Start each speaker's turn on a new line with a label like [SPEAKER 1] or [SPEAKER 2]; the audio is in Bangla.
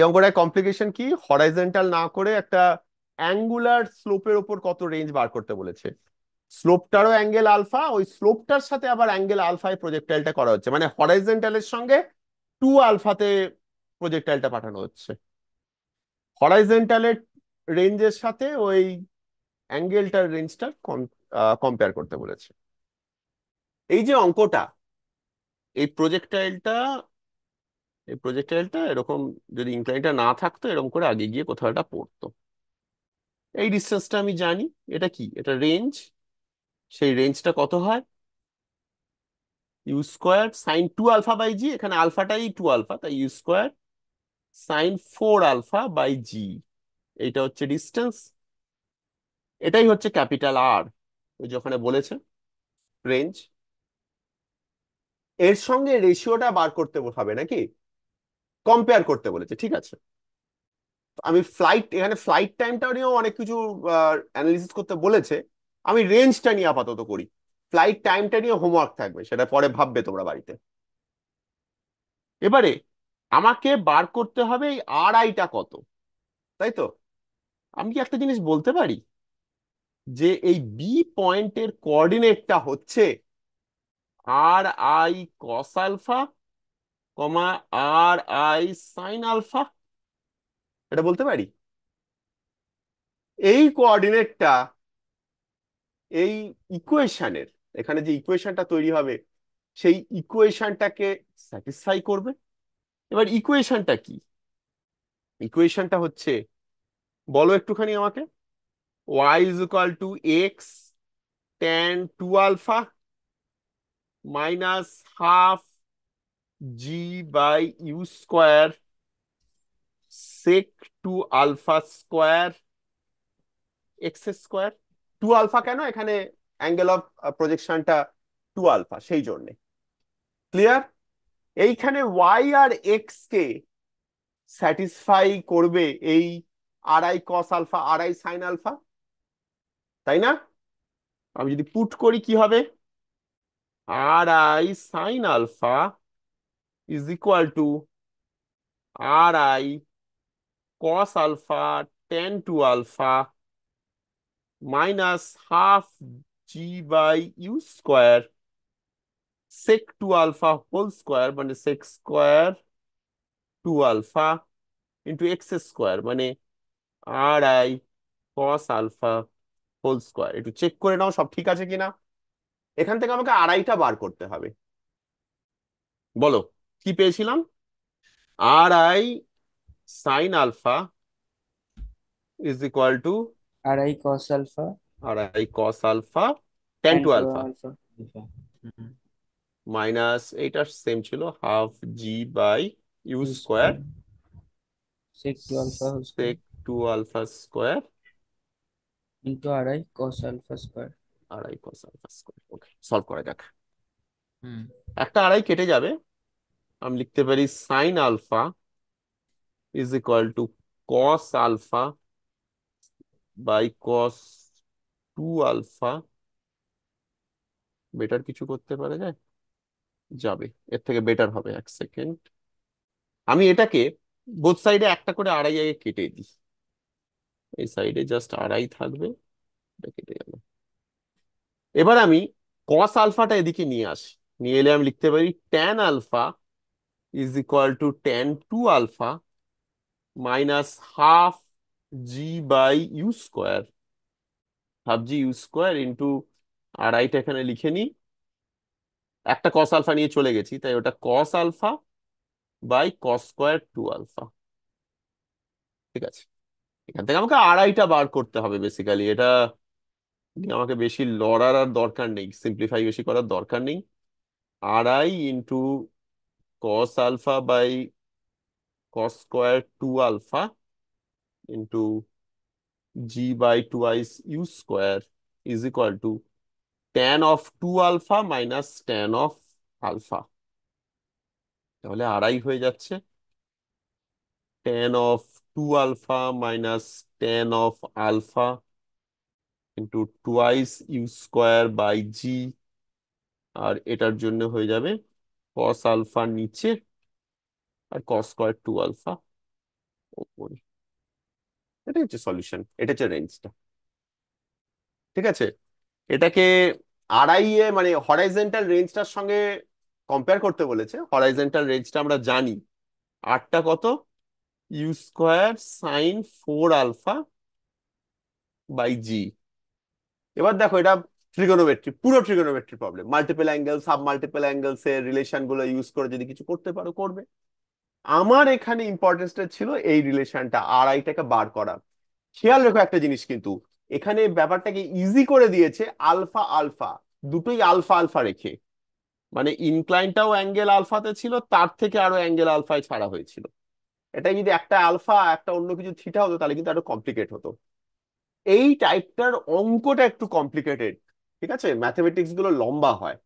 [SPEAKER 1] এই অঙ্কটায় কমপ্লিকেশন কি হরাইজেন্টাল না করে একটা অ্যাঙ্গুলার স্লোপের ওপর কত রেঞ্জ বার করতে বলেছে স্লোপটারও অ্যাঙ্গেল আলফা ওই স্লোপটার সাথে আবার অ্যাঙ্গেল আলফায় প্রজেক্টাইলটা করা হচ্ছে মানে হরাইজেন্টালের সঙ্গে টু আলফাতে প্রজেক্টাইলটা পাঠানো হচ্ছে হরাইজেন্টালের রেঞ্জের সাথে ওই অ্যাঙ্গেলটার রেঞ্জটা কম্পেয়ার করতে বলেছে এই যে অঙ্কটা এই প্রজেক্টাইলটা এই প্রজেক্টাইলটা এরকম যদি ইনক্লাইনটা না থাকতো এরকম করে আগে গিয়ে কোথাও একটা পড়তো এই ডিস্টেন্সটা আমি জানি এটা কি এটা রেঞ্জ সেই রেঞ্জটা কত হয় U square sine two alpha by G এখানে আলফাটাই টু আলফা তাই U square sine four alpha by G এইটা হচ্ছে ডিস্টেন্স এটাই হচ্ছে ক্যাপিটাল আর ওই যে ওখানে বলেছে রেঞ্জ এর সঙ্গে রেশিওটা বার করতে হবে নাকি কম্পেয়ার করতে বলেছে ঠিক আছে আমি ফ্লাইট এখানে ফ্লাইট টাইমটা নিয়েও অনেক কিছু অ্যানালিসিস করতে বলেছে আমি রেঞ্জটা নিয়ে আপাতত করি ফ্লাইট টাইমটা নিয়ে হোমওয়ার্ক থাকবে সেটা পরে ভাববে তোমরা বাড়িতে এবারে আমাকে বার করতে হবে এই আড়াইটা কত তাই তো আমি কি একটা জিনিস বলতে পারি যে এই বি পয়েন্টের কোঅর্ডিনেটটা হচ্ছে R I cos alpha comma R I sine alpha এটা বলতে পারি এই কোঅর্ডিনেটটা এই ইকুয়েশনের এখানে যে ইকুয়েশনটা তৈরি হবে সেই ইকুয়েশনটাকে স্যাটিসফাই করবে এবার ইকুয়েশনটা কি ইকুয়েশনটা হচ্ছে বলো একটুখানি আমাকে Y is equal to X tan two alpha minus half G by U square sec two alpha square X square two alpha কেন এখানে অ্যাঙ্গেল অফ প্রজেকশনটা টু আলফা সেই জন্যে ক্লিয়ার এইখানে ওয়াই আর এক্স কে স্যাটিসফাই করবে এই R I cos alpha R I sine alpha তাই না আমি যদি পুট করি কি হবে I sine alpha is equal to Ri cos alpha tan to alpha minus half g by u square sec 2 alpha whole square মানে sec square 2 alpha into x square মানে r i cos alpha whole square it will একটু চেক করে নাও সব ঠিক আছে কিনা এখান থেকে আমাকে ta bar korte হবে bolo কি পেয়েছিলাম R I sine alpha is equal to R I cos alpha R I cos alpha tan two alpha minus এইটা সেম ছিল half G by U square sec 2 alpha sec 2 alpha square into ri cos alpha square ri cos alpha square okay solve করা যাক হুম একটা ri কেটে যাবে আমি লিখতে পারি sine alpha is equal to cos alpha by cos two alpha better কিছু করতে পারা যায় যাবে এর থেকে বেটার হবে এক সেকেন্ড আমি এটাকে বোধ সাইডে একটা করে আড়াই আগে কেটে দিই এই সাইডে জাস্ট আড়াই থাকবে এটা কেটে গেল এবার আমি কস আলফাটা এদিকে নিয়ে আসি নিয়ে এলে আমি লিখতে পারি tan alpha is equal to tan 2 alpha minus half g by u square. Half G U square into R আইটা এখানে লিখে নিই একটা কস আলফা নিয়ে চলে গেছি তাই ওটা cos alpha by cos square two alpha ঠিক আছে এখান থেকে আমাকে আড়াইটা বার করতে হবে বেসিক্যালি এটা আমাকে বেশি লড়ার আর দরকার নেই সিম্পলিফাই বেশি করার দরকার নেই আড়াই into cos alpha by cos square 2 alpha into g by 2i's u square is equal to tan of 2 alpha minus tan of alpha তাহলে আড়াই হয়ে যাচ্ছে tan of 2 alpha minus tan of alpha into twice u square by g আর এটার জন্য হয়ে যাবে কস আলফা নিচে আর কস স্কয়ার টু আলফা ওপরে এটা হচ্ছে সলিউশন এটা হচ্ছে রেঞ্জটা ঠিক আছে এটাকে আড়াই এ মানে হরাইজেন্টাল রেঞ্জটার সঙ্গে কম্পেয়ার করতে বলেছে হরাইজেন্টাল রেঞ্জটা আমরা জানি আটটা কত U square sine four alpha by G এবার দেখো এটা ট্রিগোনোমেট্রি পুরো trigonometry problem multiple angle sub multiple angles এর গুলো ইউজ করে যদি কিছু করতে পারো করবে আমার এখানে ইম্পর্টেন্সটা ছিল এই রিলেশনটা আইটাকে বার করা খেয়াল রেখো একটা জিনিস কিন্তু এখানে ব্যাপারটাকে ইজি করে দিয়েছে আলফা আলফা দুটোই আলফা আলফা রেখে মানে ইনক্লাইনটাও অ্যাঙ্গেল আলফাতে ছিল তার থেকে আরো অ্যাঙ্গেল আলফায় ছাড়া হয়েছিল এটা যদি একটা আলফা একটা অন্য কিছু থিটা হতো তাহলে কিন্তু আরো কমপ্লিকেট হতো এই টাইপটার অঙ্কটা একটু কমপ্লিকেটেড ঠিক আছে ম্যাথমেটিক্স গুলো লম্বা হয়